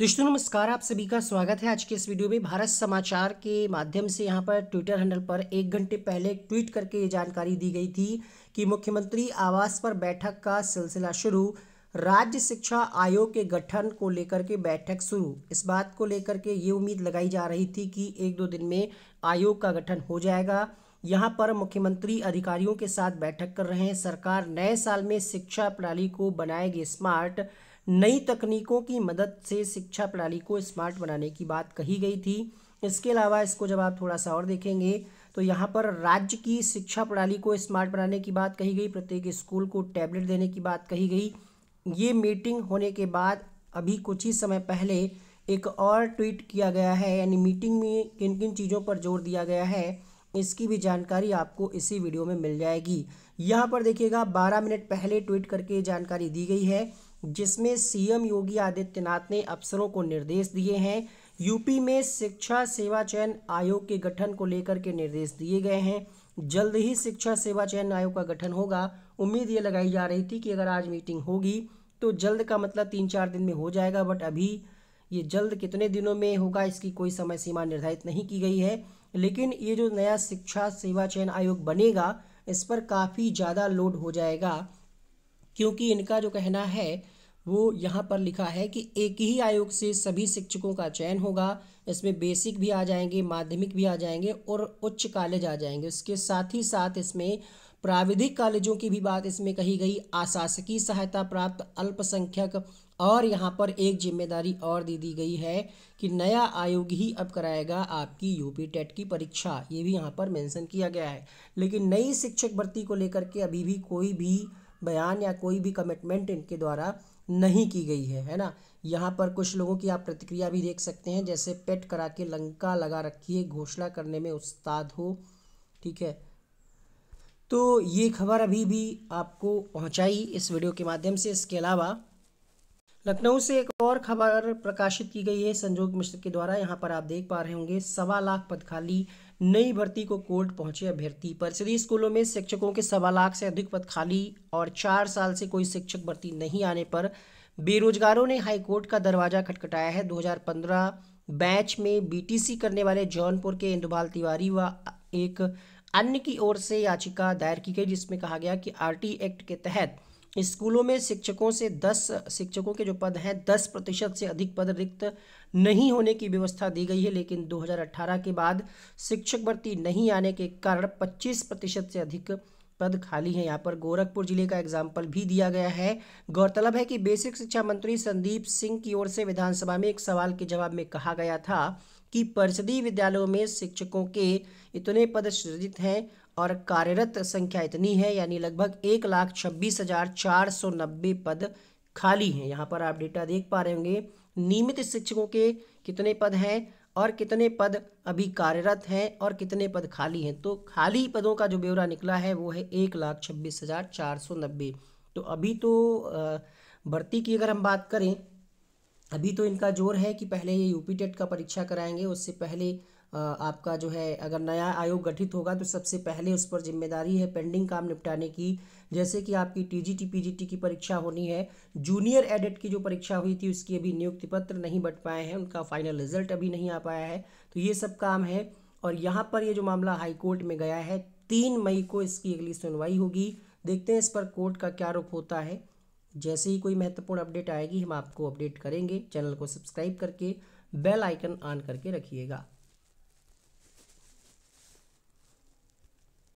दोस्तों नमस्कार आप सभी का स्वागत है आज के इस वीडियो में भारत समाचार के माध्यम से यहाँ पर ट्विटर हैंडल पर एक घंटे पहले ट्वीट करके ये जानकारी दी गई थी कि मुख्यमंत्री आवास पर बैठक का सिलसिला शुरू राज्य शिक्षा आयोग के गठन को लेकर के बैठक शुरू इस बात को लेकर के ये उम्मीद लगाई जा रही थी कि एक दो दिन में आयोग का गठन हो जाएगा यहाँ पर मुख्यमंत्री अधिकारियों के साथ बैठक कर रहे हैं सरकार नए साल में शिक्षा प्रणाली को बनाएगी स्मार्ट नई तकनीकों की मदद से शिक्षा प्रणाली को स्मार्ट बनाने की बात कही गई थी इसके अलावा इसको जब आप थोड़ा सा और देखेंगे तो यहाँ पर राज्य की शिक्षा प्रणाली को स्मार्ट बनाने की बात कही गई प्रत्येक स्कूल को टैबलेट देने की बात कही गई ये मीटिंग होने के बाद अभी कुछ ही समय पहले एक और ट्वीट किया गया है यानी मीटिंग में किन किन चीज़ों पर जोर दिया गया है इसकी भी जानकारी आपको इसी वीडियो में मिल जाएगी यहाँ पर देखिएगा 12 मिनट पहले ट्वीट करके जानकारी दी गई है जिसमें सीएम योगी आदित्यनाथ ने अफसरों को निर्देश दिए हैं यूपी में शिक्षा सेवा चयन आयोग के गठन को लेकर के निर्देश दिए गए हैं जल्द ही शिक्षा सेवा चयन आयोग का गठन होगा उम्मीद ये लगाई जा रही थी कि अगर आज मीटिंग होगी तो जल्द का मतलब तीन चार दिन में हो जाएगा बट अभी ये जल्द कितने दिनों में होगा इसकी कोई समय सीमा निर्धारित नहीं की गई है लेकिन ये जो नया शिक्षा सेवा चयन आयोग बनेगा इस पर काफ़ी ज़्यादा लोड हो जाएगा क्योंकि इनका जो कहना है वो यहाँ पर लिखा है कि एक ही आयोग से सभी शिक्षकों का चयन होगा इसमें बेसिक भी आ जाएंगे माध्यमिक भी आ जाएंगे और उच्च कॉलेज आ जाएंगे उसके साथ ही साथ इसमें प्राविधिक कॉलेजों की भी बात इसमें कही गई आशासकीय सहायता प्राप्त अल्पसंख्यक और यहाँ पर एक जिम्मेदारी और दे दी गई है कि नया आयोग ही अब कराएगा आपकी यूपी टेट की परीक्षा ये भी यहाँ पर मेंशन किया गया है लेकिन नई शिक्षक भर्ती को लेकर के अभी भी कोई भी बयान या कोई भी कमिटमेंट इनके द्वारा नहीं की गई है है ना यहाँ पर कुछ लोगों की आप प्रतिक्रिया भी देख सकते हैं जैसे पेट करा के लंका लगा रखिए घोषणा करने में उस्ताद हो ठीक है तो ये खबर अभी भी आपको पहुँचाई इस वीडियो के माध्यम से इसके अलावा लखनऊ से एक और खबर प्रकाशित की गई है संजोग मिश्र के द्वारा यहाँ पर आप देख पा रहे होंगे सवा लाख पद खाली नई भर्ती को कोर्ट पहुंचे अभ्यर्थी परिषदीय स्कूलों में शिक्षकों के सवा लाख से अधिक पद खाली और चार साल से कोई शिक्षक भर्ती नहीं आने पर बेरोजगारों ने हाईकोर्ट का दरवाजा खटखटाया है 2015 बैच में बीटीसी करने वाले जौनपुर के इंदुबाल तिवारी व एक अन्य की ओर से याचिका दायर की गई जिसमें कहा गया कि आरटी एक्ट के तहत स्कूलों में शिक्षकों से दस शिक्षकों के जो पद हैं दस प्रतिशत से अधिक पद रिक्त नहीं होने की व्यवस्था दी गई है लेकिन 2018 के बाद शिक्षक भर्ती नहीं आने के कारण 25 प्रतिशत से अधिक पद खाली हैं यहाँ पर गोरखपुर जिले का एग्जाम्पल भी दिया गया है गौरतलब है कि बेसिक शिक्षा मंत्री संदीप सिंह की ओर से विधानसभा में एक सवाल के जवाब में कहा गया था कि परिषदीय विद्यालयों में शिक्षकों के इतने पद सृजित हैं और कार्यरत संख्या इतनी है यानी लगभग एक लाख छब्बीस हज़ार चार सौ नब्बे पद खाली हैं यहाँ पर आप डेटा देख पा रहे होंगे नियमित शिक्षकों के कितने पद हैं और कितने पद अभी कार्यरत हैं और कितने पद खाली हैं तो खाली पदों का जो ब्यौरा निकला है वो है एक लाख छब्बीस हज़ार चार सौ नब्बे तो अभी तो भर्ती की अगर हम बात करें अभी तो इनका जोर है कि पहले ये यूपी टेट का परीक्षा कराएंगे उससे पहले आपका जो है अगर नया आयोग गठित होगा तो सबसे पहले उस पर जिम्मेदारी है पेंडिंग काम निपटाने की जैसे कि आपकी टीजीटी पीजीटी की परीक्षा होनी है जूनियर एडेट की जो परीक्षा हुई थी उसकी अभी नियुक्ति पत्र नहीं बट पाए हैं उनका फाइनल रिजल्ट अभी नहीं आ पाया है तो ये सब काम है और यहाँ पर ये जो मामला हाईकोर्ट में गया है तीन मई को इसकी अगली सुनवाई होगी देखते हैं इस पर कोर्ट का क्या रुख होता है जैसे ही कोई महत्वपूर्ण अपडेट आएगी हम आपको अपडेट करेंगे चैनल को सब्सक्राइब करके बेल आइकन ऑन करके रखिएगा